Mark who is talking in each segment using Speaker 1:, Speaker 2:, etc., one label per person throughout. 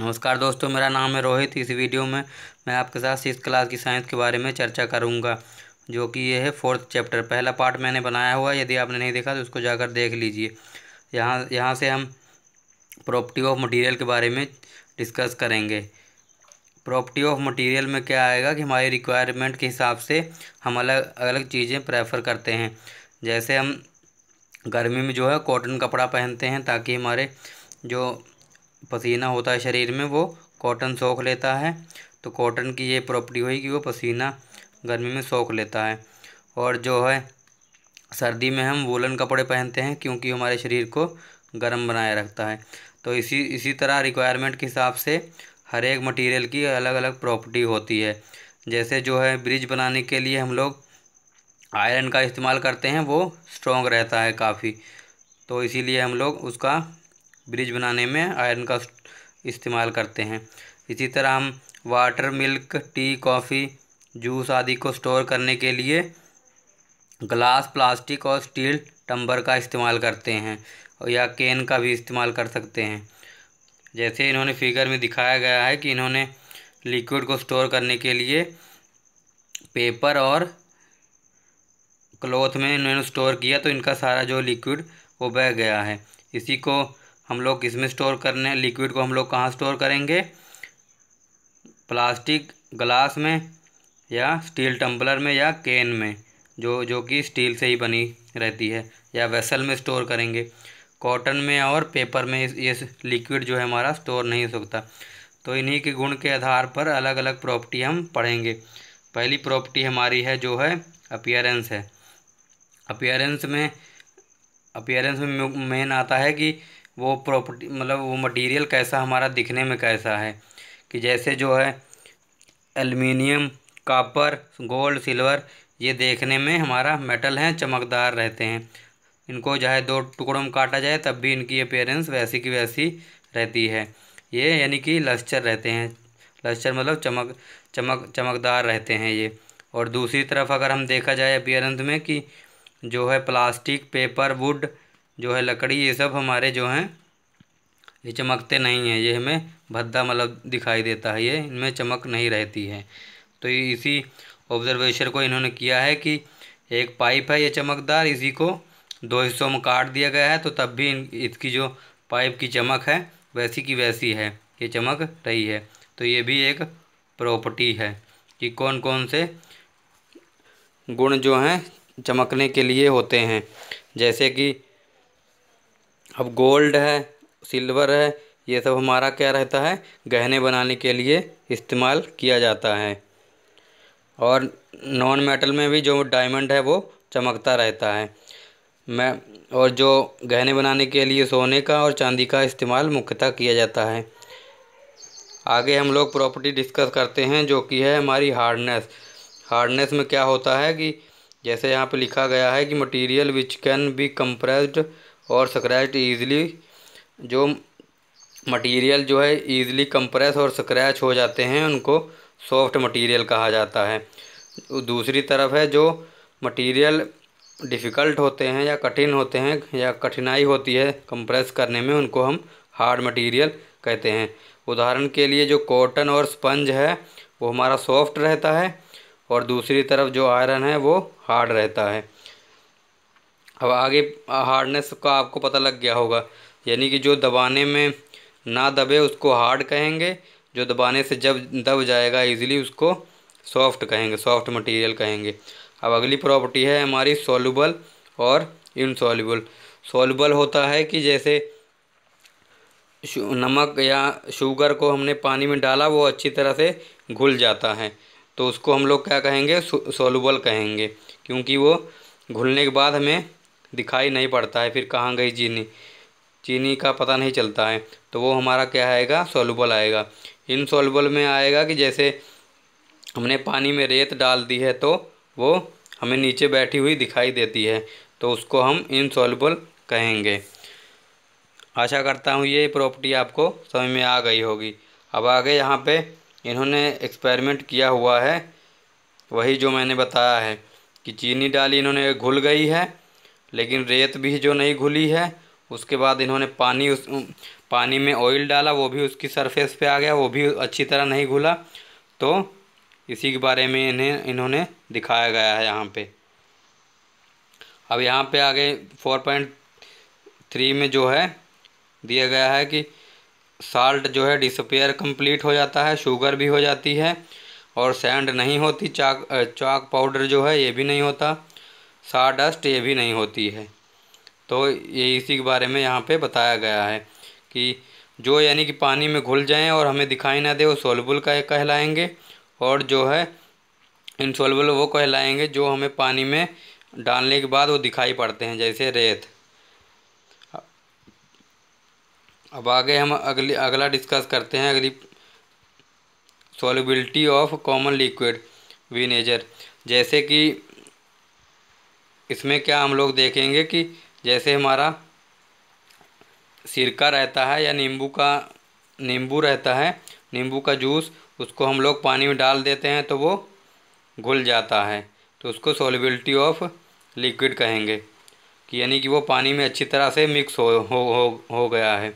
Speaker 1: नमस्कार दोस्तों मेरा नाम है रोहित इस वीडियो में मैं आपके साथ सिक्स क्लास की साइंस के बारे में चर्चा करूंगा जो कि ये है फोर्थ चैप्टर पहला पार्ट मैंने बनाया हुआ है यदि आपने नहीं देखा तो उसको जाकर देख लीजिए यहाँ यहाँ से हम प्रॉपर्टी ऑफ मटेरियल के बारे में डिस्कस करेंगे प्रॉपर्टी ऑफ मटीरियल में क्या आएगा कि हमारी रिक्वायरमेंट के हिसाब से हम अलग अलग चीज़ें प्रेफर करते हैं जैसे हम गर्मी में जो है कॉटन कपड़ा पहनते हैं ताकि हमारे जो पसीना होता है शरीर में वो कॉटन सोख लेता है तो कॉटन की ये प्रॉपर्टी हुई कि वो पसीना गर्मी में सोख लेता है और जो है सर्दी में हम वूलन कपड़े पहनते हैं क्योंकि हमारे शरीर को गर्म बनाए रखता है तो इसी इसी तरह रिक्वायरमेंट के हिसाब से हर एक मटेरियल की अलग अलग प्रॉपर्टी होती है जैसे जो है ब्रिज बनाने के लिए हम लोग आयरन का इस्तेमाल करते हैं वो स्ट्रॉन्ग रहता है काफ़ी तो इसीलिए हम लोग उसका ब्रिज बनाने में आयरन का इस्तेमाल करते हैं इसी तरह हम water milk tea coffee juice आदि को स्टोर करने के लिए ग्लास प्लास्टिक और स्टील टम्बर का इस्तेमाल करते हैं और या केन का भी इस्तेमाल कर सकते हैं जैसे इन्होंने फिगर में दिखाया गया है कि इन्होंने लिक्विड को स्टोर करने के लिए पेपर और क्लॉथ में इन्होंने स्टोर किया तो इनका सारा जो लिक्विड वो बह गया है इसी को हम लोग किसमें स्टोर करने लिक्विड को हम लोग कहाँ स्टोर करेंगे प्लास्टिक ग्लास में या स्टील टम्बलर में या केन में जो जो कि स्टील से ही बनी रहती है या वेसल में स्टोर करेंगे कॉटन में और पेपर में ये लिक्विड जो है हमारा स्टोर नहीं हो सकता तो इन्हीं के गुण के आधार पर अलग अलग प्रॉपर्टी हम पढ़ेंगे पहली प्रॉपर्टी हमारी है जो है अपियरेंस है अपियरेंस में अपियरेंस में मेन आता है कि वो प्रॉपर्टी मतलब वो मटेरियल कैसा हमारा दिखने में कैसा है कि जैसे जो है एल्युमिनियम कापर गोल्ड सिल्वर ये देखने में हमारा मेटल हैं चमकदार रहते हैं इनको चाहे दो टुकड़ों में काटा जाए तब भी इनकी अपेयरेंस वैसी की वैसी रहती है ये यानी कि लस्चर रहते हैं लस्चर मतलब चमक चमक चमकदार रहते हैं ये और दूसरी तरफ अगर हम देखा जाए अपेयरेंस में कि जो है प्लास्टिक पेपर वुड जो है लकड़ी ये सब हमारे जो हैं ये चमकते नहीं हैं ये हमें भद्दा मतलब दिखाई देता है ये इनमें चमक नहीं रहती है तो इसी ऑब्जर्वेशन को इन्होंने किया है कि एक पाइप है ये चमकदार इसी को दो हिस्सों में काट दिया गया है तो तब भी इसकी जो पाइप की चमक है वैसी की वैसी है ये चमक रही है तो ये भी एक प्रॉपर्टी है कि कौन कौन से गुण जो हैं चमकने के लिए होते हैं जैसे कि अब गोल्ड है सिल्वर है ये सब हमारा क्या रहता है गहने बनाने के लिए इस्तेमाल किया जाता है और नॉन मेटल में भी जो डायमंड है वो चमकता रहता है मैं और जो गहने बनाने के लिए सोने का और चांदी का इस्तेमाल मुख्यतः किया जाता है आगे हम लोग प्रॉपर्टी डिस्कस करते हैं जो कि है हमारी हार्डनेस हार्डनेस में क्या होता है कि जैसे यहाँ पे लिखा गया है कि material which can be compressed और स्क्रैच ईज़िली जो मटेरियल जो है ईज़िली कंप्रेस और स्क्रैच हो जाते हैं उनको सॉफ्ट मटेरियल कहा जाता है दूसरी तरफ है जो मटेरियल डिफ़िकल्ट होते हैं या कठिन होते हैं या कठिनाई होती है कंप्रेस करने में उनको हम हार्ड मटेरियल कहते हैं उदाहरण के लिए जो कॉटन और स्पंज है वो हमारा सॉफ्ट रहता है और दूसरी तरफ जो आयरन है वो हार्ड रहता है अब आगे हार्डनेस का आपको पता लग गया होगा यानी कि जो दबाने में ना दबे उसको हार्ड कहेंगे जो दबाने से जब दब जाएगा इजीली उसको सॉफ्ट कहेंगे सॉफ्ट मटेरियल कहेंगे अब अगली प्रॉपर्टी है हमारी सोलबल और इनसॉल्यूबल सोलबल होता है कि जैसे नमक या शुगर को हमने पानी में डाला वो अच्छी तरह से घुल जाता है तो उसको हम लोग क्या कहेंगे सोलबल कहेंगे क्योंकि वो घुलने के बाद हमें दिखाई नहीं पड़ता है फिर कहाँ गई चीनी चीनी का पता नहीं चलता है तो वो हमारा क्या आएगा सोलबल आएगा इन सोलबल में आएगा कि जैसे हमने पानी में रेत डाल दी है तो वो हमें नीचे बैठी हुई दिखाई देती है तो उसको हम सोलबल कहेंगे आशा करता हूँ ये प्रॉपर्टी आपको समझ में आ गई होगी अब आगे यहाँ पे इन्होंने एक्सपेरिमेंट किया हुआ है वही जो मैंने बताया है कि चीनी डाली इन्होंने घुल गई है लेकिन रेत भी जो नहीं घुली है उसके बाद इन्होंने पानी उस पानी में ऑयल डाला वो भी उसकी सरफेस पे आ गया वो भी अच्छी तरह नहीं घुला तो इसी के बारे में इन्हें इन्होंने दिखाया गया है यहाँ पे अब यहाँ पे आगे फोर पॉइंट थ्री में जो है दिया गया है कि साल्ट जो है डिसपेयर कंप्लीट हो जाता है शुगर भी हो जाती है और सैंड नहीं होती चाक चाक पाउडर जो है ये भी नहीं होता साडस्ट ये भी नहीं होती है तो ये इसी के बारे में यहाँ पे बताया गया है कि जो यानी कि पानी में घुल जाएं और हमें दिखाई ना दे वो सोलबुल का कहलाएंगे और जो है इनसोलबल वो कहलाएंगे जो हमें पानी में डालने के बाद वो दिखाई पड़ते हैं जैसे रेत अब आगे हम अगली अगला डिस्कस करते हैं अगली solubility of common liquid vinegar जैसे कि इसमें क्या हम लोग देखेंगे कि जैसे हमारा सिरका रहता है या नींबू का नींबू रहता है नींबू का जूस उसको हम लोग पानी में डाल देते हैं तो वो घुल जाता है तो उसको सोलबिलिटी ऑफ लिक्विड कहेंगे कि यानी कि वो पानी में अच्छी तरह से मिक्स हो हो हो, हो गया है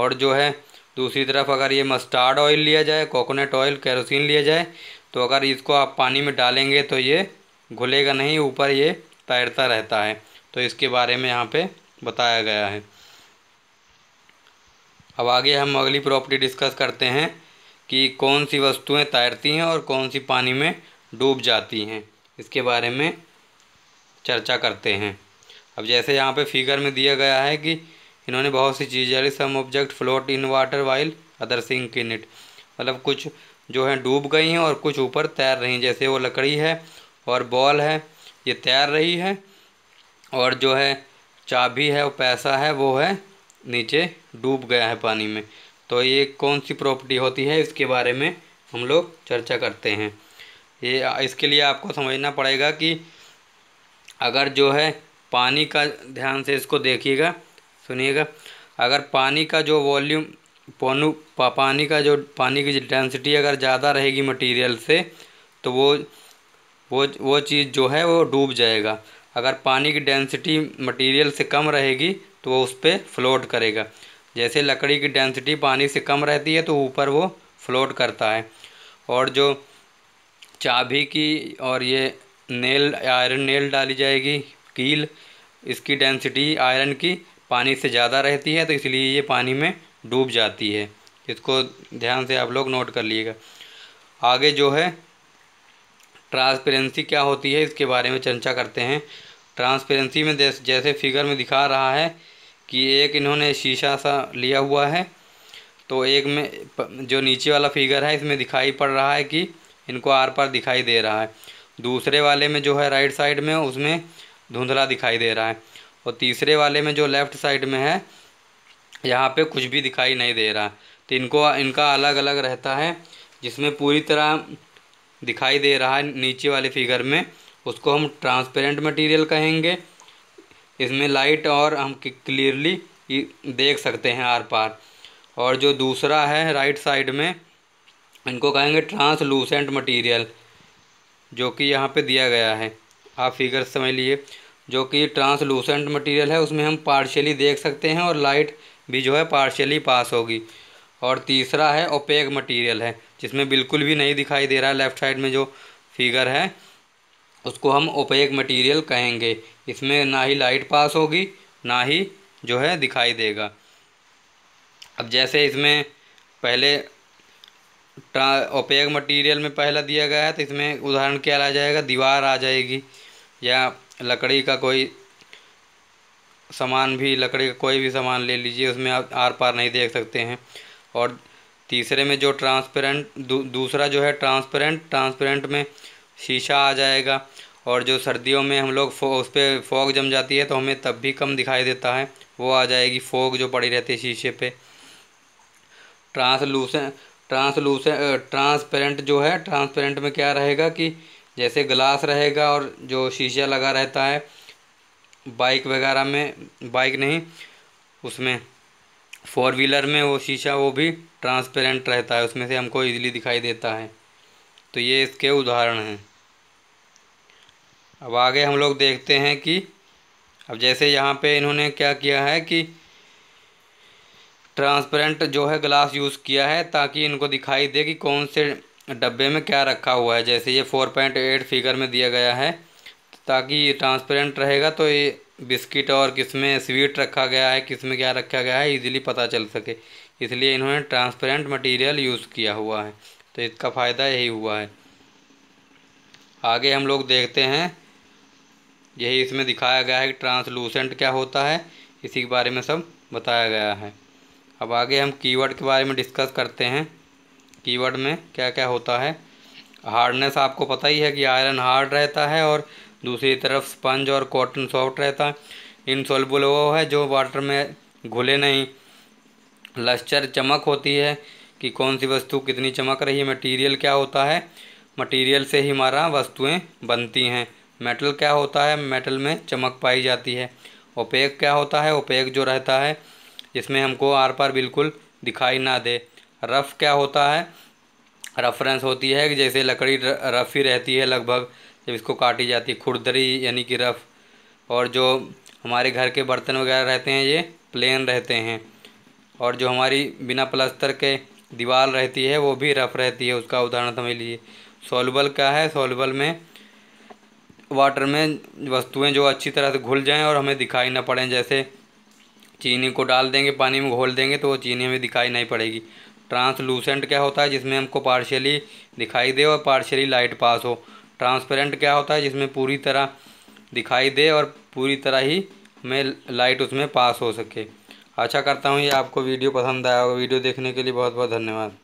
Speaker 1: और जो है दूसरी तरफ अगर ये मस्टार्ड ऑयल लिया जाए कोकोनट ऑयल कैरोसिन लिया जाए तो अगर इसको आप पानी में डालेंगे तो ये घुलेगा नहीं ऊपर ये तैरता रहता है तो इसके बारे में यहाँ पे बताया गया है अब आगे हम अगली प्रॉपर्टी डिस्कस करते हैं कि कौन सी वस्तुएं तैरती हैं और कौन सी पानी में डूब जाती हैं इसके बारे में चर्चा करते हैं अब जैसे यहाँ पे फिगर में दिया गया है कि इन्होंने बहुत सी चीज़ें some object float in water while other sink in it मतलब कुछ जो है डूब गई हैं और कुछ ऊपर तैर रही हैं जैसे वो लकड़ी है और बॉल है ये तैर रही है और जो है चाबी है और पैसा है वो है नीचे डूब गया है पानी में तो ये कौन सी प्रॉपर्टी होती है इसके बारे में हम लोग चर्चा करते हैं ये इसके लिए आपको समझना पड़ेगा कि अगर जो है पानी का ध्यान से इसको देखिएगा सुनिएगा अगर पानी का जो वॉल्यूम पोनू पानी का जो पानी की डेंसिटी अगर ज़्यादा रहेगी मटेरियल से तो वो वो वो चीज़ जो है वो डूब जाएगा अगर पानी की डेंसिटी मटेरियल से कम रहेगी तो वो उस पर फ्लोट करेगा जैसे लकड़ी की डेंसिटी पानी से कम रहती है तो ऊपर वो फ्लोट करता है और जो चाबी की और ये नेल आयरन नेल डाली जाएगी कील इसकी डेंसिटी आयरन की पानी से ज़्यादा रहती है तो इसलिए ये पानी में डूब जाती है इसको ध्यान से आप लोग नोट कर लीजिएगा आगे जो है ट्रांसपेरेंसी क्या होती है इसके बारे में चर्चा करते हैं ट्रांसपेरेंसी में जैसे फिगर में दिखा रहा है कि एक इन्होंने शीशा सा लिया हुआ है तो एक में जो नीचे वाला फिगर है इसमें दिखाई पड़ रहा है कि इनको आर पार दिखाई दे रहा है दूसरे वाले में जो है राइट साइड में उसमें धुंधला दिखाई दे रहा है और तीसरे वाले में जो लेफ़्ट साइड में है यहाँ पे कुछ भी दिखाई नहीं दे रहा तो इनको इनका अलग अलग रहता है जिसमें पूरी तरह दिखाई दे रहा है नीचे वाले फिगर में उसको हम ट्रांसपेरेंट मटेरियल कहेंगे इसमें लाइट और हम क्लियरली देख सकते हैं आर पार और जो दूसरा है राइट साइड में इनको कहेंगे ट्रांसलूसेंट मटेरियल जो कि यहाँ पे दिया गया है आप फिगर समझ लिए जो कि ट्रांसलूसेंट मटेरियल है उसमें हम पार्शियली देख सकते हैं और लाइट भी जो है पार्शियली पास होगी और तीसरा है ओपेक मटेरियल है जिसमें बिल्कुल भी नहीं दिखाई दे रहा है लेफ़्ट साइड में जो फिगर है उसको हम ओपेक मटेरियल कहेंगे इसमें ना ही लाइट पास होगी ना ही जो है दिखाई देगा अब जैसे इसमें पहले ओपेक मटेरियल में पहला दिया गया है तो इसमें उदाहरण क्या आ जाएगा दीवार आ जाएगी या लकड़ी का कोई सामान भी लकड़ी का कोई भी सामान ले लीजिए उसमें आप आर पार नहीं देख सकते हैं और तीसरे में जो ट्रांसपेरेंट दू, दूसरा जो है ट्रांसपेरेंट ट्रांसपेरेंट में शीशा आ जाएगा और जो सर्दियों में हम लोग फो, उस पर फोग जम जाती है तो हमें तब भी कम दिखाई देता है वो आ जाएगी फोग जो पड़ी रहती है शीशे पे ट्रांसलूसेंट ट्रांसलूसेंट ट्रांसपेरेंट जो है ट्रांसपेरेंट में क्या रहेगा कि जैसे ग्लास रहेगा और जो शीशा लगा रहता है बाइक वगैरह में बाइक नहीं उसमें फोर व्हीलर में वो शीशा वो भी ट्रांसपेरेंट रहता है उसमें से हमको इजीली दिखाई देता है तो ये इसके उदाहरण हैं अब आगे हम लोग देखते हैं कि अब जैसे यहाँ पे इन्होंने क्या किया है कि ट्रांसपेरेंट जो है ग्लास यूज़ किया है ताकि इनको दिखाई दे कि कौन से डब्बे में क्या रखा हुआ है जैसे ये फोर पॉइंट एट फिगर में दिया गया है ताकि ये ट्रांसपेरेंट रहेगा तो ये बिस्किट और किस में स्वीट रखा गया है किस में क्या रखा गया है इजीली पता चल सके इसलिए इन्होंने ट्रांसपेरेंट मटेरियल यूज़ किया हुआ है तो इसका फ़ायदा यही हुआ है आगे हम लोग देखते हैं यही इसमें दिखाया गया है कि ट्रांसलूसेंट क्या होता है इसी के बारे में सब बताया गया है अब आगे हम कीवर्ड के बारे में डिस्कस करते हैं कीवर्ड में क्या क्या होता है हार्डनेस आपको पता ही है कि आयरन हार्ड रहता है और दूसरी तरफ स्पंज और कॉटन सॉफ्ट रहता है सोलबुल वो है जो वाटर में घुले नहीं लश्चर चमक होती है कि कौन सी वस्तु कितनी चमक रही है मटीरियल क्या होता है मटीरियल से ही हमारा वस्तुएं बनती हैं मेटल क्या होता है मेटल में चमक पाई जाती है ओपेक क्या होता है ओपेक जो रहता है इसमें हमको आर पार बिल्कुल दिखाई ना दे रफ़ क्या होता है रेफरेंस होती है कि जैसे लकड़ी रफ़ ही रहती है लगभग जब इसको काटी जाती है खुरदरी यानी कि रफ़ और जो हमारे घर के बर्तन वगैरह रहते हैं ये प्लेन रहते हैं और जो हमारी बिना प्लस्तर के दीवार रहती है वो भी रफ़ रहती है उसका उदाहरण समझ लीजिए सोलबल क्या है सोलबल में वाटर में वस्तुएं जो अच्छी तरह से घुल जाएं और हमें दिखाई ना पड़ें जैसे चीनी को डाल देंगे पानी में घोल देंगे तो वो चीनी हमें दिखाई नहीं पड़ेगी ट्रांसलूसेंट क्या होता है जिसमें हमको पार्शियली दिखाई दे और पार्शियली लाइट पास हो ट्रांसपेरेंट क्या होता है जिसमें पूरी तरह दिखाई दे और पूरी तरह ही में लाइट उसमें पास हो सके अच्छा करता हूँ ये आपको वीडियो पसंद आया होगा वीडियो देखने के लिए बहुत बहुत धन्यवाद